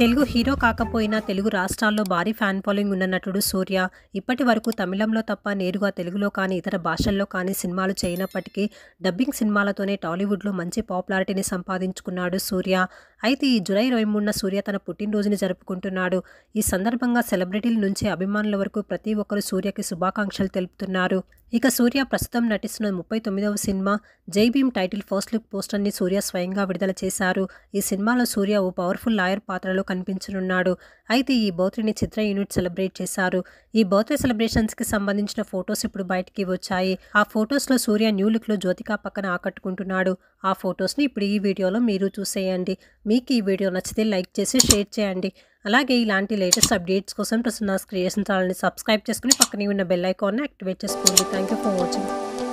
Telugu hero కాకపోయినా తెలుగు రాష్ట్రాల్లో భారీ ఫ్యాన్ ఫాలోయింగ్ ఉన్న నటుడు సూర్య ఇప్పటి వరకు తమిళంలో తప్ప నేరుగా తెలుగులో కానీ ఇతర భాషల్లో కానీ సినిమాలు చేయనప్పటికీ డబ్బింగ్ సినిమాలతోనే టాలీవుడ్లో మంచి పాపులారిటీని సంపాదించుకున్నాడు సూర్య అయితే ఈ జులై ఇరవై మూడున సూర్య తన పుట్టినరోజుని జరుపుకుంటున్నాడు ఈ సందర్భంగా సెలబ్రిటీల నుంచి అభిమానుల వరకు ప్రతి ఒక్కరు సూర్యకి శుభాకాంక్షలు తెలుపుతున్నారు ఇక సూర్య ప్రస్తుతం నటిస్తున్న ముప్పై తొమ్మిదవ cinema Jai Bhim title first look పోస్టర్ని సూర్య స్వయంగా విడుదల చేశారు ఈ సినిమాలో సూర్య ఓ పవర్ఫుల్ లాయర్ పాత్రలో కనిపించనున్నాడు అయితే ఈ బర్త్డేని చిత్ర యూనిట్ సెలబ్రేట్ చేశారు ఈ బర్త్డే కి సంబంధించిన ఫొటోస్ ఇప్పుడు బయటికి వచ్చాయి ఆ ఫొటోస్లో సూర్య న్యూ లో జ్యోతికా పక్కన ఆకట్టుకుంటున్నాడు ఆ ఫొటోస్ని ఇప్పుడు ఈ వీడియోలో మీరు చూసేయండి మీకు ఈ వీడియో నచ్చితే లైక్ చేసి షేర్ చేయండి అలాగే ఇలాంటి లేటెస్ట్ అప్డేట్స్ కోసం ప్రసన్నాస్ క్రియేషన్ ఛానల్ని సబ్స్క్రైబ్ చేసుకుని పక్కనే ఉన్న బెల్ ఐకాన్ని యాక్టివేట్ చేసుకోండి థ్యాంక్ ఫర్ వాచింగ్